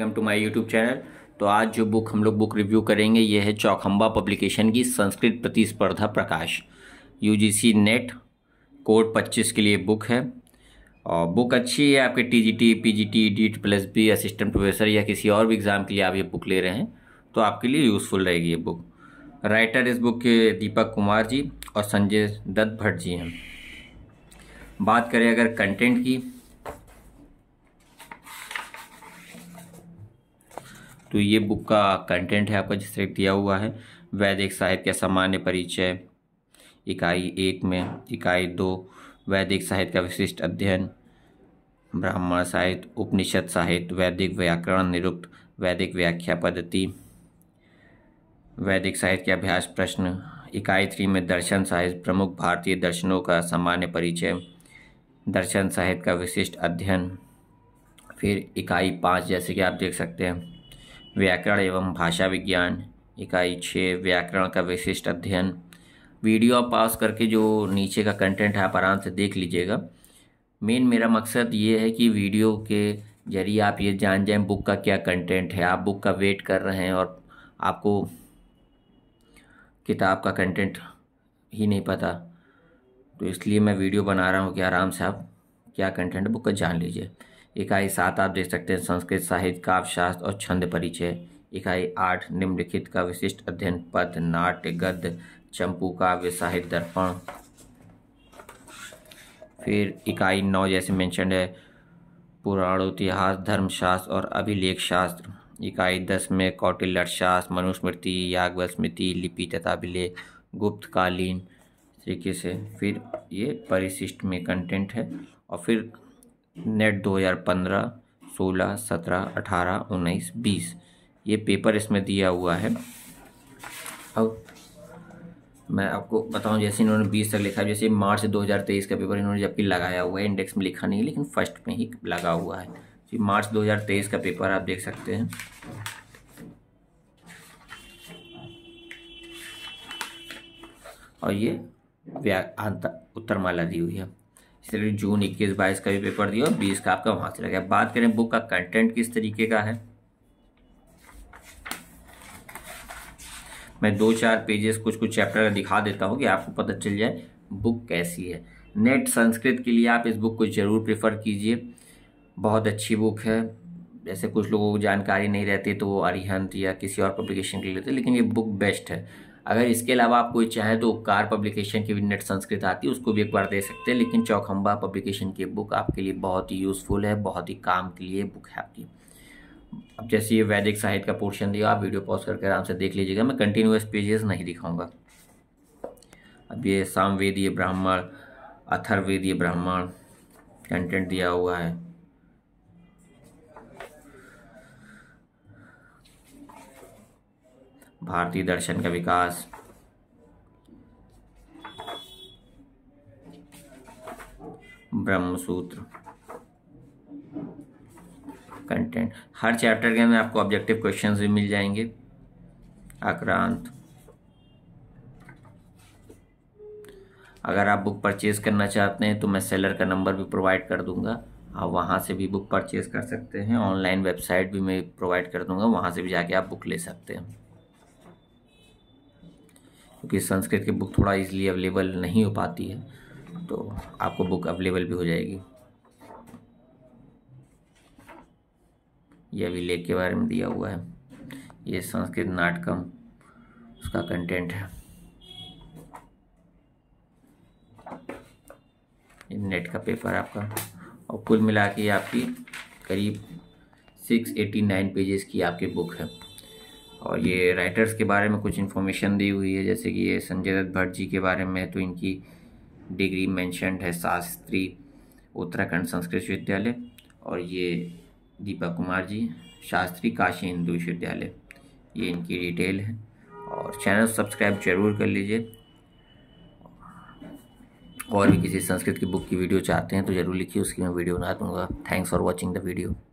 welcome to my YouTube channel तो आज जो बुक हम लोग बुक रिव्यू करेंगे ये है चौखंबा पब्लिकेशन की संस्कृत प्रतिस्पर्धा प्रकाश यूजीसी नेट कोड 25 के लिए बुक है और बुक अच्छी है आपके टीजीटी पीजीटी डीट प्लस बी असिस्टेंट प्रोफेसर या किसी और भी एग्ज़ाम के लिए आप ये बुक ले रहे हैं तो आपके लिए यूज़फुल रहेगी ये बुक राइटर इस बुक के दीपक कुमार जी और संजय दत्त भट्ट जी हैं बात करें अगर कंटेंट की तो ये बुक का कंटेंट है आपका जिस तरह दिया हुआ है वैदिक साहित्य का सामान्य परिचय इकाई एक में इकाई दो वैदिक साहित्य का विशिष्ट अध्ययन ब्राह्मण साहित्य उपनिषद साहित्य वैदिक व्याकरण निरुक्त वैदिक व्याख्या पद्धति वैदिक साहित्य के अभ्यास प्रश्न इकाई थ्री में दर्शन साहित्य प्रमुख भारतीय दर्शनों का सामान्य परिचय दर्शन साहित्य का विशिष्ट अध्ययन फिर इकाई पाँच जैसे कि आप देख सकते हैं व्याकरण एवं भाषा विज्ञान इकाई छः व्याकरण का विशिष्ट अध्ययन वीडियो आप पास करके जो नीचे का कंटेंट है आप आराम से देख लीजिएगा मेन मेरा मकसद ये है कि वीडियो के जरिए आप ये जान जाएं बुक का क्या कंटेंट है आप बुक का वेट कर रहे हैं और आपको किताब का कंटेंट ही नहीं पता तो इसलिए मैं वीडियो बना रहा हूँ कि आराम से आप क्या कंटेंट बुक का जान लीजिए इकाई सात आप देख सकते हैं संस्कृत साहित्य काव्य शास्त्र और छंद परिचय इकाई आठ निम्नलिखित का विशिष्ट अध्ययन पद नाट्य गद्य चंपू काव्य साहित्य दर्पण फिर इकाई नौ जैसे मैंशन है पुराणोतिहास धर्मशास्त्र और अभिलेख शास्त्र इकाई दस में कौटिल्य शास्त्र मनुस्मृति यागव स्मृति लिपि तथा अभिलेख गुप्तकालीन तरीके से फिर ये परिशिष्ट में कंटेंट है और फिर नेट 2015 16 17 18 19 20 ये पेपर इसमें दिया हुआ है अब मैं आपको बताऊं जैसे इन्होंने 20 तक लिखा जैसे मार्च 2023 का पेपर इन्होंने जबकि लगाया हुआ है इंडेक्स में लिखा नहीं है लेकिन फर्स्ट में ही लगा हुआ है तो मार्च 2023 का पेपर आप देख सकते हैं और ये उत्तरमाला दी हुई है इसलिए जून इक्कीस बाईस का भी पेपर दिया और बीस का आपका वहाँ से लगा बात करें बुक का कंटेंट किस तरीके का है मैं दो चार पेजेस कुछ कुछ चैप्टर का दिखा देता हूँ कि आपको पता चल जाए बुक कैसी है नेट संस्कृत के लिए आप इस बुक को ज़रूर प्रेफर कीजिए बहुत अच्छी बुक है जैसे कुछ लोगों को जानकारी नहीं रहती तो वो अरिहंत या किसी और पब्लिकेशन के लिए लेते लेकिन ये बुक बेस्ट है अगर इसके अलावा आप कोई चाहे तो उपकार पब्लिकेशन की भी नेट संस्कृत आती है उसको भी एक बार दे सकते हैं लेकिन चौखंबा पब्लिकेशन की बुक आपके लिए बहुत ही यूज़फुल है बहुत ही काम के लिए बुक है आपकी अब जैसे ये वैदिक साहित्य का पोर्शन दिया आप वीडियो पॉज करके आराम से देख लीजिएगा मैं कंटिन्यूस पेजेस नहीं दिखाऊंगा अब ये सामवेदीय ब्राह्मण अथर्वेदीय ब्राह्मण कंटेंट दिया हुआ है भारतीय दर्शन का विकास ब्रह्मसूत्र कंटेंट हर चैप्टर के अंदर आपको ऑब्जेक्टिव क्वेश्चंस भी मिल जाएंगे आक्रांत अगर आप बुक परचेज करना चाहते हैं तो मैं सेलर का नंबर भी प्रोवाइड कर दूंगा आप वहाँ से भी बुक परचेज कर सकते हैं ऑनलाइन वेबसाइट भी मैं प्रोवाइड कर दूंगा वहाँ से भी जाके आप बुक ले सकते हैं क्योंकि संस्कृत की बुक थोड़ा इजीली अवेलेबल नहीं हो पाती है तो आपको बुक अवेलेबल भी हो जाएगी ये अभी लेख के बारे में दिया हुआ है ये संस्कृत नाटकम उसका कंटेंट है नेट का पेपर आपका और कुल मिला के आपकी करीब सिक्स एटी नाइन पेजेस की आपकी बुक है और ये राइटर्स के बारे में कुछ इन्फॉर्मेशन दी हुई है जैसे कि ये संजय दत्त भट्ट जी के बारे में तो इनकी डिग्री मैंशनड है शास्त्री उत्तराखंड संस्कृत विश्वविद्यालय और ये दीपक कुमार जी शास्त्री काशी हिंदू विश्वविद्यालय ये इनकी डिटेल है और चैनल सब्सक्राइब जरूर कर लीजिए और भी किसी संस्कृत की बुक की वीडियो चाहते हैं तो ज़रूर लिखिए उसकी मैं वीडियो बना दूंगा thanks for watching the video